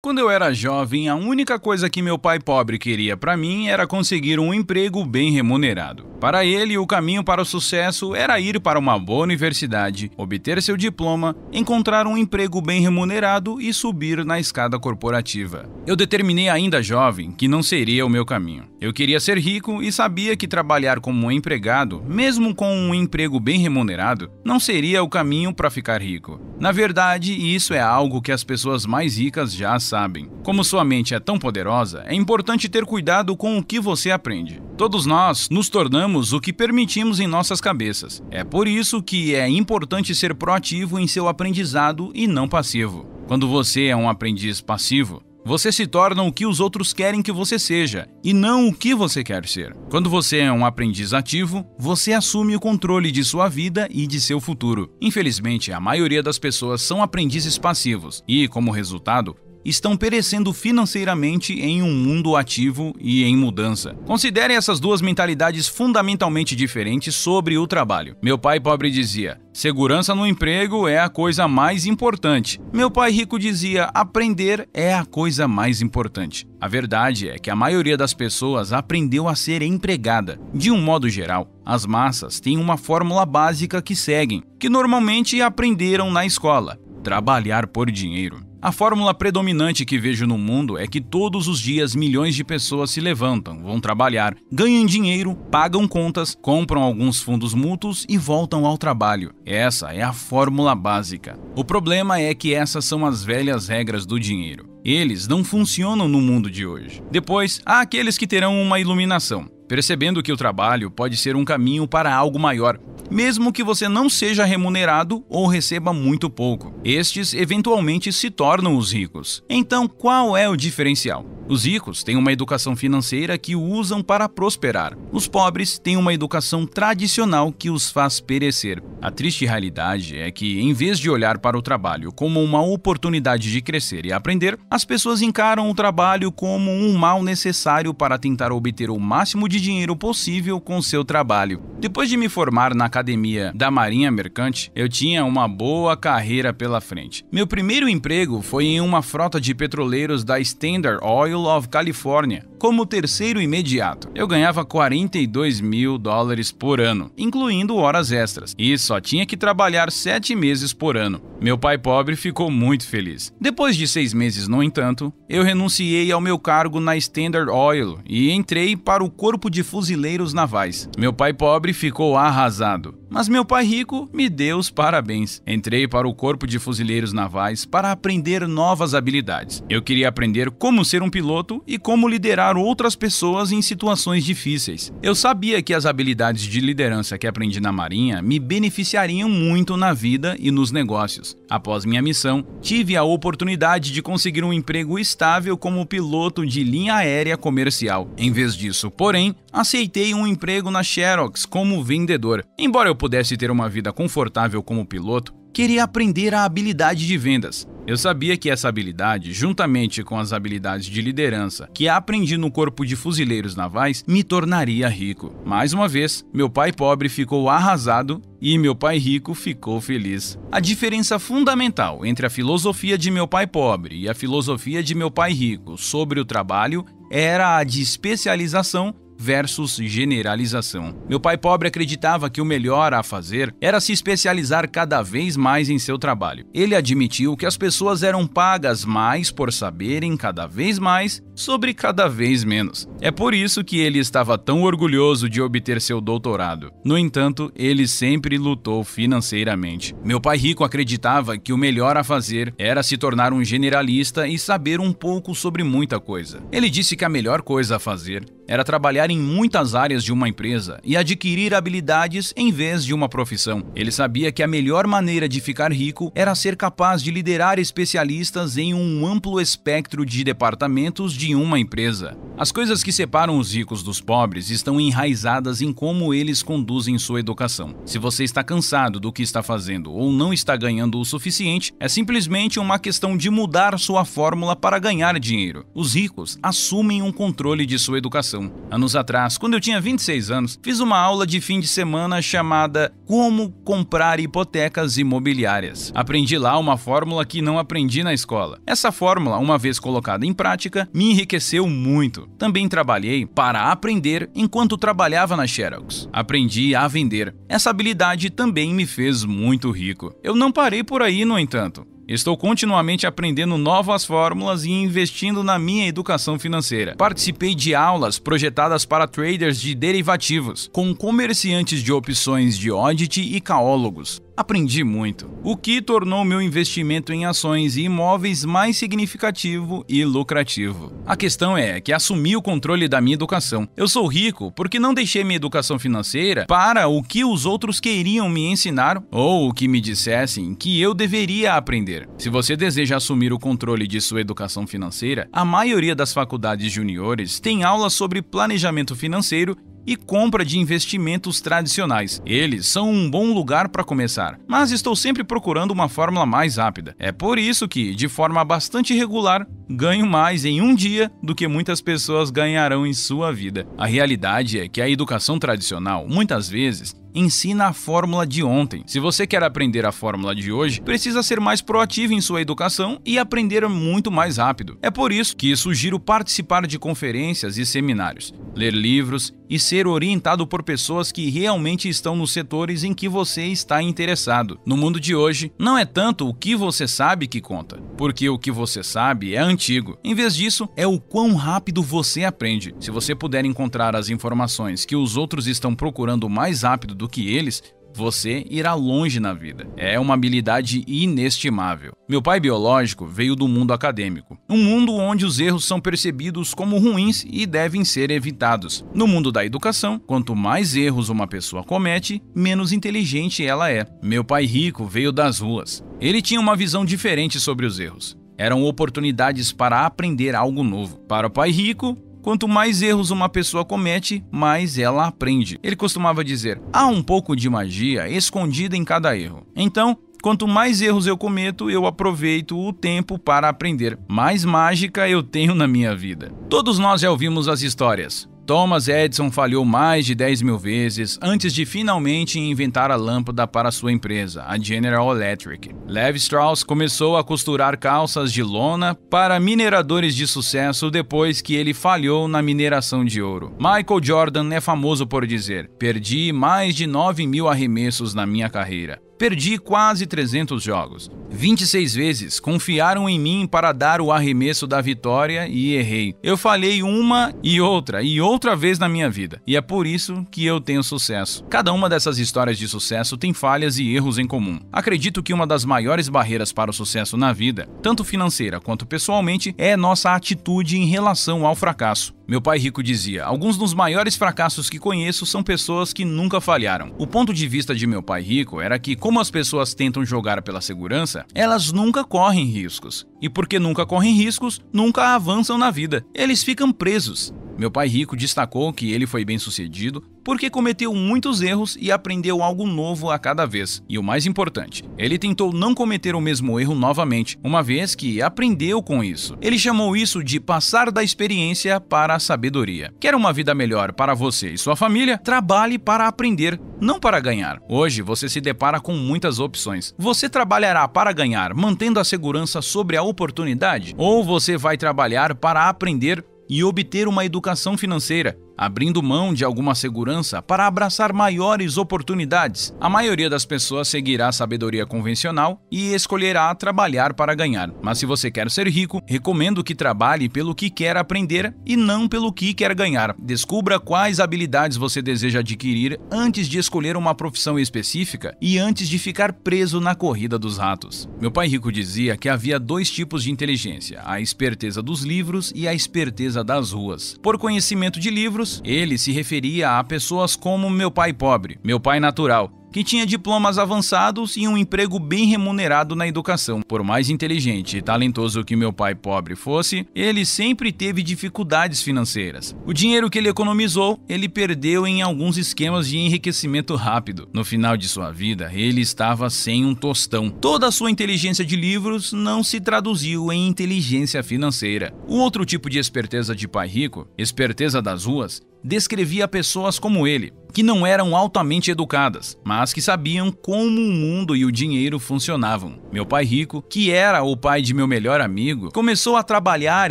Quando eu era jovem, a única coisa que meu pai pobre queria para mim era conseguir um emprego bem remunerado. Para ele, o caminho para o sucesso era ir para uma boa universidade, obter seu diploma, encontrar um emprego bem remunerado e subir na escada corporativa. Eu determinei ainda jovem que não seria o meu caminho. Eu queria ser rico e sabia que trabalhar como um empregado, mesmo com um emprego bem remunerado, não seria o caminho para ficar rico. Na verdade, isso é algo que as pessoas mais ricas já sabem. Como sua mente é tão poderosa, é importante ter cuidado com o que você aprende. Todos nós nos tornamos o que permitimos em nossas cabeças. É por isso que é importante ser proativo em seu aprendizado e não passivo. Quando você é um aprendiz passivo, você se torna o que os outros querem que você seja e não o que você quer ser. Quando você é um aprendiz ativo, você assume o controle de sua vida e de seu futuro. Infelizmente, a maioria das pessoas são aprendizes passivos e, como resultado, estão perecendo financeiramente em um mundo ativo e em mudança. Considerem essas duas mentalidades fundamentalmente diferentes sobre o trabalho. Meu pai pobre dizia: segurança no emprego é a coisa mais importante. Meu pai rico dizia: aprender é a coisa mais importante. A verdade é que a maioria das pessoas aprendeu a ser empregada. De um modo geral, as massas têm uma fórmula básica que seguem, que normalmente aprenderam na escola: trabalhar por dinheiro. A fórmula predominante que vejo no mundo é que todos os dias milhões de pessoas se levantam, vão trabalhar, ganham dinheiro, pagam contas, compram alguns fundos mútuos e voltam ao trabalho. Essa é a fórmula básica. O problema é que essas são as velhas regras do dinheiro. Eles não funcionam no mundo de hoje. Depois, há aqueles que terão uma iluminação percebendo que o trabalho pode ser um caminho para algo maior, mesmo que você não seja remunerado ou receba muito pouco. Estes eventualmente se tornam os ricos. Então, qual é o diferencial? Os ricos têm uma educação financeira que usam para prosperar. Os pobres têm uma educação tradicional que os faz perecer. A triste realidade é que, em vez de olhar para o trabalho como uma oportunidade de crescer e aprender, as pessoas encaram o trabalho como um mal necessário para tentar obter o máximo de dinheiro possível com seu trabalho. Depois de me formar na academia da Marinha Mercante, eu tinha uma boa carreira pela frente. Meu primeiro emprego foi em uma frota de petroleiros da Standard Oil Love, California como terceiro imediato. Eu ganhava 42 mil dólares por ano, incluindo horas extras, e só tinha que trabalhar sete meses por ano. Meu pai pobre ficou muito feliz. Depois de seis meses, no entanto, eu renunciei ao meu cargo na Standard Oil e entrei para o Corpo de Fuzileiros Navais. Meu pai pobre ficou arrasado. Mas meu pai rico me deu os parabéns. Entrei para o Corpo de Fuzileiros Navais para aprender novas habilidades. Eu queria aprender como ser um piloto e como liderar outras pessoas em situações difíceis. Eu sabia que as habilidades de liderança que aprendi na Marinha me beneficiariam muito na vida e nos negócios. Após minha missão, tive a oportunidade de conseguir um emprego estável como piloto de linha aérea comercial. Em vez disso, porém, aceitei um emprego na Xerox como vendedor. Embora eu pudesse ter uma vida confortável como piloto, queria aprender a habilidade de vendas. Eu sabia que essa habilidade, juntamente com as habilidades de liderança que aprendi no corpo de fuzileiros navais, me tornaria rico. Mais uma vez, meu pai pobre ficou arrasado e meu pai rico ficou feliz. A diferença fundamental entre a filosofia de meu pai pobre e a filosofia de meu pai rico sobre o trabalho era a de especialização versus generalização. Meu pai pobre acreditava que o melhor a fazer era se especializar cada vez mais em seu trabalho. Ele admitiu que as pessoas eram pagas mais por saberem cada vez mais sobre cada vez menos. É por isso que ele estava tão orgulhoso de obter seu doutorado. No entanto, ele sempre lutou financeiramente. Meu pai rico acreditava que o melhor a fazer era se tornar um generalista e saber um pouco sobre muita coisa. Ele disse que a melhor coisa a fazer era trabalhar trabalhar em muitas áreas de uma empresa e adquirir habilidades em vez de uma profissão. Ele sabia que a melhor maneira de ficar rico era ser capaz de liderar especialistas em um amplo espectro de departamentos de uma empresa. As coisas que separam os ricos dos pobres estão enraizadas em como eles conduzem sua educação. Se você está cansado do que está fazendo ou não está ganhando o suficiente, é simplesmente uma questão de mudar sua fórmula para ganhar dinheiro. Os ricos assumem um controle de sua educação. Anos atrás, quando eu tinha 26 anos, fiz uma aula de fim de semana chamada Como Comprar Hipotecas Imobiliárias. Aprendi lá uma fórmula que não aprendi na escola. Essa fórmula, uma vez colocada em prática, me enriqueceu muito. Também trabalhei para aprender enquanto trabalhava na Xerox. Aprendi a vender. Essa habilidade também me fez muito rico. Eu não parei por aí, no entanto. Estou continuamente aprendendo novas fórmulas e investindo na minha educação financeira. Participei de aulas projetadas para traders de derivativos, com comerciantes de opções de oddity e caólogos aprendi muito, o que tornou meu investimento em ações e imóveis mais significativo e lucrativo. A questão é que assumi o controle da minha educação. Eu sou rico porque não deixei minha educação financeira para o que os outros queriam me ensinar ou o que me dissessem que eu deveria aprender. Se você deseja assumir o controle de sua educação financeira, a maioria das faculdades juniores tem aulas sobre planejamento financeiro e compra de investimentos tradicionais. Eles são um bom lugar para começar, mas estou sempre procurando uma fórmula mais rápida. É por isso que, de forma bastante regular, ganho mais em um dia do que muitas pessoas ganharão em sua vida. A realidade é que a educação tradicional, muitas vezes, ensina a fórmula de ontem. Se você quer aprender a fórmula de hoje, precisa ser mais proativo em sua educação e aprender muito mais rápido. É por isso que sugiro participar de conferências e seminários, ler livros e ser orientado por pessoas que realmente estão nos setores em que você está interessado. No mundo de hoje, não é tanto o que você sabe que conta, porque o que você sabe é antigo. Em vez disso, é o quão rápido você aprende. Se você puder encontrar as informações que os outros estão procurando mais rápido do que eles, você irá longe na vida. É uma habilidade inestimável. Meu pai biológico veio do mundo acadêmico, um mundo onde os erros são percebidos como ruins e devem ser evitados. No mundo da educação, quanto mais erros uma pessoa comete, menos inteligente ela é. Meu pai rico veio das ruas. Ele tinha uma visão diferente sobre os erros eram oportunidades para aprender algo novo. Para o pai rico, Quanto mais erros uma pessoa comete, mais ela aprende. Ele costumava dizer: há um pouco de magia escondida em cada erro. Então, quanto mais erros eu cometo, eu aproveito o tempo para aprender. Mais mágica eu tenho na minha vida. Todos nós já ouvimos as histórias. Thomas Edison falhou mais de 10 mil vezes antes de finalmente inventar a lâmpada para sua empresa, a General Electric. Levi Strauss começou a costurar calças de lona para mineradores de sucesso depois que ele falhou na mineração de ouro. Michael Jordan é famoso por dizer: Perdi mais de 9 mil arremessos na minha carreira. Perdi quase 300 jogos. 26 vezes confiaram em mim para dar o arremesso da vitória e errei. Eu falhei uma e outra e outra vez na minha vida, e é por isso que eu tenho sucesso. Cada uma dessas histórias de sucesso tem falhas e erros em comum. Acredito que uma das maiores barreiras para o sucesso na vida, tanto financeira quanto pessoalmente, é nossa atitude em relação ao fracasso. Meu pai rico dizia: alguns dos maiores fracassos que conheço são pessoas que nunca falharam. O ponto de vista de meu pai rico era que, como as pessoas tentam jogar pela segurança, elas nunca correm riscos. E porque nunca correm riscos, nunca avançam na vida. Eles ficam presos. Meu pai rico destacou que ele foi bem sucedido porque cometeu muitos erros e aprendeu algo novo a cada vez. E o mais importante, ele tentou não cometer o mesmo erro novamente, uma vez que aprendeu com isso. Ele chamou isso de passar da experiência para a sabedoria. Quer uma vida melhor para você e sua família? Trabalhe para aprender, não para ganhar. Hoje você se depara com muitas opções. Você trabalhará para ganhar, mantendo a segurança sobre a oportunidade, ou você vai trabalhar para aprender e obter uma educação financeira abrindo mão de alguma segurança para abraçar maiores oportunidades. A maioria das pessoas seguirá a sabedoria convencional e escolherá trabalhar para ganhar. Mas se você quer ser rico, recomendo que trabalhe pelo que quer aprender e não pelo que quer ganhar. Descubra quais habilidades você deseja adquirir antes de escolher uma profissão específica e antes de ficar preso na corrida dos ratos. Meu pai rico dizia que havia dois tipos de inteligência: a esperteza dos livros e a esperteza das ruas. Por conhecimento de livros, ele se referia a pessoas como meu pai pobre, meu pai natural, que tinha diplomas avançados e um emprego bem remunerado na educação. Por mais inteligente e talentoso que meu pai pobre fosse, ele sempre teve dificuldades financeiras. O dinheiro que ele economizou, ele perdeu em alguns esquemas de enriquecimento rápido. No final de sua vida, ele estava sem um tostão. Toda a sua inteligência de livros não se traduziu em inteligência financeira. O outro tipo de esperteza de pai rico, esperteza das ruas, descrevia pessoas como ele, que não eram altamente educadas, mas que sabiam como o mundo e o dinheiro funcionavam. Meu pai rico, que era o pai de meu melhor amigo, começou a trabalhar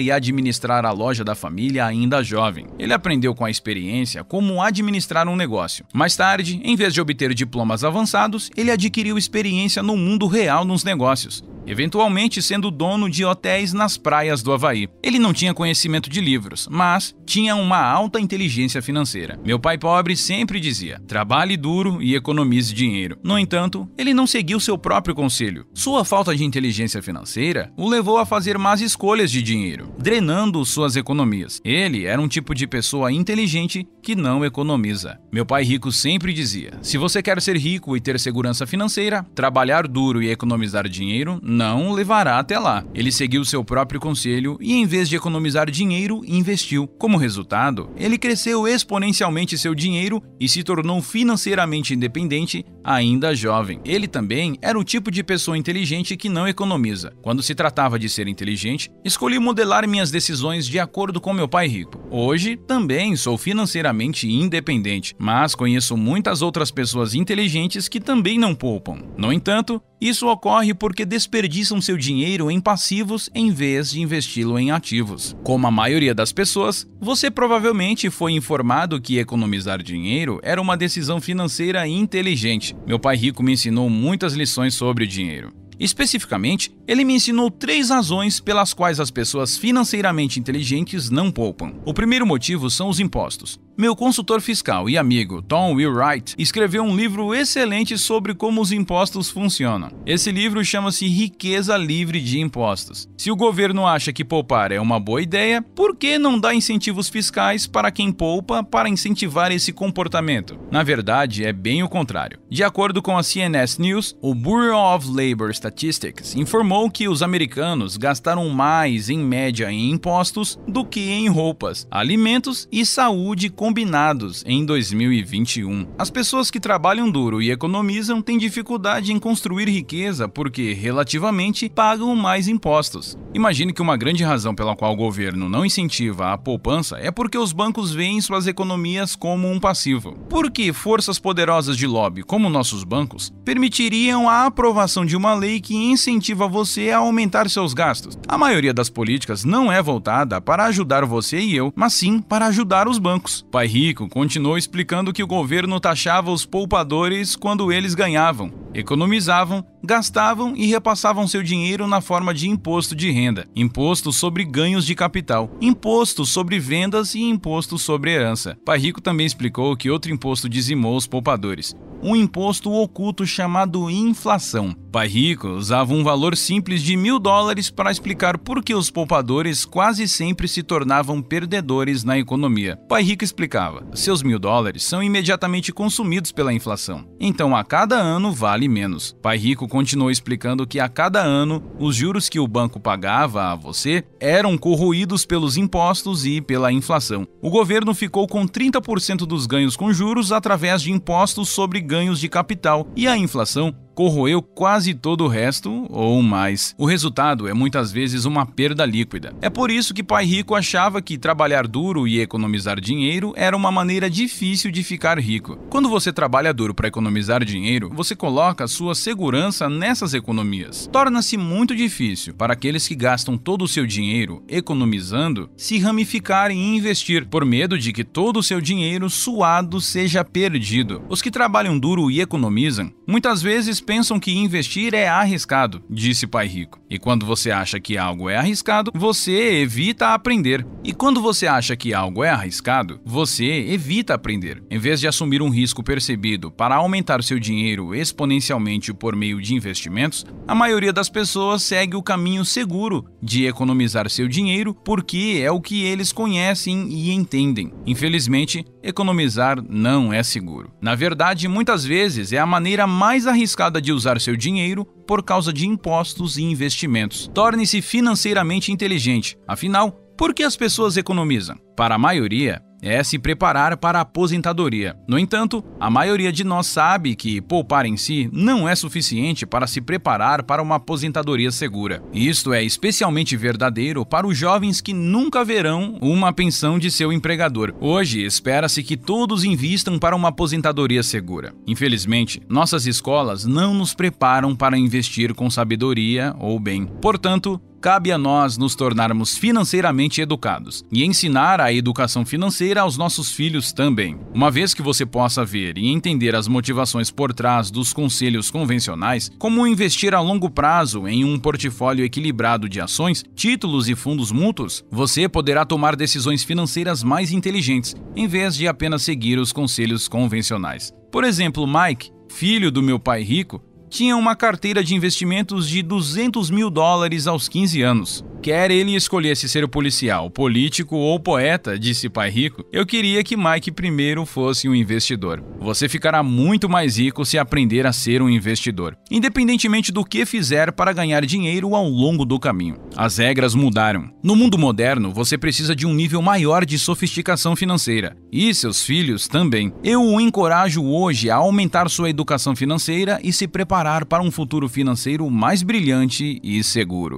e administrar a loja da família ainda jovem. Ele aprendeu com a experiência como administrar um negócio. Mais tarde, em vez de obter diplomas avançados, ele adquiriu experiência no mundo real nos negócios eventualmente sendo dono de hotéis nas praias do Havaí. Ele não tinha conhecimento de livros, mas tinha uma alta inteligência financeira. Meu pai pobre sempre dizia: trabalhe duro e economize dinheiro. No entanto, ele não seguiu seu próprio conselho. Sua falta de inteligência financeira o levou a fazer más escolhas de dinheiro, drenando suas economias. Ele era um tipo de pessoa inteligente que não economiza. Meu pai rico sempre dizia: se você quer ser rico e ter segurança financeira, trabalhar duro e economizar dinheiro não o levará até lá. Ele seguiu seu próprio conselho e, em vez de economizar dinheiro, investiu. Como resultado, ele cresceu exponencialmente seu dinheiro e se tornou financeiramente independente ainda jovem. Ele também era o tipo de pessoa inteligente que não economiza. Quando se tratava de ser inteligente, escolhi modelar minhas decisões de acordo com meu pai rico. Hoje, também sou financeiramente independente, mas conheço muitas outras pessoas inteligentes que também não poupam. No entanto, isso ocorre porque desperdiçam seu dinheiro em passivos em vez de investi-lo em ativos. Como a maioria das pessoas, você provavelmente foi informado que economizar dinheiro era uma decisão financeira inteligente. Meu pai rico me ensinou muitas lições sobre o dinheiro. Especificamente, ele me ensinou três razões pelas quais as pessoas financeiramente inteligentes não poupam. O primeiro motivo são os impostos. Meu consultor fiscal e amigo Tom Wright, escreveu um livro excelente sobre como os impostos funcionam. Esse livro chama-se Riqueza Livre de Impostos. Se o governo acha que poupar é uma boa ideia, por que não dá incentivos fiscais para quem poupa para incentivar esse comportamento? Na verdade, é bem o contrário. De acordo com a CNS News, o Bureau of Labor Statistics informou que os americanos gastaram mais em média em impostos do que em roupas, alimentos e saúde com combinados em 2021. As pessoas que trabalham duro e economizam têm dificuldade em construir riqueza porque, relativamente, pagam mais impostos. Imagine que uma grande razão pela qual o governo não incentiva a poupança é porque os bancos veem suas economias como um passivo. Porque forças poderosas de lobby, como nossos bancos, permitiriam a aprovação de uma lei que incentiva você a aumentar seus gastos. A maioria das políticas não é voltada para ajudar você e eu, mas sim para ajudar os bancos pai rico continuou explicando que o governo taxava os poupadores quando eles ganhavam economizavam, gastavam e repassavam seu dinheiro na forma de imposto de renda, imposto sobre ganhos de capital, imposto sobre vendas e imposto sobre herança. Pai Rico também explicou que outro imposto dizimou os poupadores, um imposto oculto chamado inflação. Pai Rico usava um valor simples de mil dólares para explicar por que os poupadores quase sempre se tornavam perdedores na economia. Pai Rico explicava: seus mil dólares são imediatamente consumidos pela inflação, então a cada ano vale vale menos. Pai Rico continuou explicando que a cada ano os juros que o banco pagava a você eram corroídos pelos impostos e pela inflação. O governo ficou com 30% dos ganhos com juros através de impostos sobre ganhos de capital e a inflação corroeu quase todo o resto, ou mais. O resultado é muitas vezes uma perda líquida. É por isso que Pai Rico achava que trabalhar duro e economizar dinheiro era uma maneira difícil de ficar rico. Quando você trabalha duro para economizar dinheiro, você coloca sua segurança nessas economias. Torna-se muito difícil para aqueles que gastam todo o seu dinheiro economizando se ramificar e investir, por medo de que todo o seu dinheiro suado seja perdido. Os que trabalham duro e economizam, muitas vezes pensam que investir é arriscado, disse Pai Rico. E quando você acha que algo é arriscado, você evita aprender. E quando você acha que algo é arriscado, você evita aprender. Em vez de assumir um risco percebido para aumentar seu dinheiro exponencialmente por meio de investimentos, a maioria das pessoas segue o caminho seguro de economizar seu dinheiro porque é o que eles conhecem e entendem. Infelizmente, economizar não é seguro. Na verdade, muitas vezes é a maneira mais arriscada deixada de usar seu dinheiro por causa de impostos e investimentos. Torne-se financeiramente inteligente. Afinal, por que as pessoas economizam? Para a maioria, é se preparar para a aposentadoria. No entanto, a maioria de nós sabe que poupar em si não é suficiente para se preparar para uma aposentadoria segura. Isto é especialmente verdadeiro para os jovens que nunca verão uma pensão de seu empregador. Hoje, espera-se que todos invistam para uma aposentadoria segura. Infelizmente, nossas escolas não nos preparam para investir com sabedoria ou bem. Portanto, cabe a nós nos tornarmos financeiramente educados e ensinar a educação financeira aos nossos filhos também. Uma vez que você possa ver e entender as motivações por trás dos conselhos convencionais, como investir a longo prazo em um portfólio equilibrado de ações, títulos e fundos mútuos, você poderá tomar decisões financeiras mais inteligentes, em vez de apenas seguir os conselhos convencionais. Por exemplo, Mike, filho do meu pai rico, tinha uma carteira de investimentos de 200 mil dólares aos 15 anos. Quer ele escolhesse ser o policial, político ou poeta, disse Pai Rico, eu queria que Mike primeiro fosse um investidor. Você ficará muito mais rico se aprender a ser um investidor, independentemente do que fizer para ganhar dinheiro ao longo do caminho. As regras mudaram. No mundo moderno, você precisa de um nível maior de sofisticação financeira. E seus filhos também. Eu o encorajo hoje a aumentar sua educação financeira e se preparar para um futuro financeiro mais brilhante e seguro.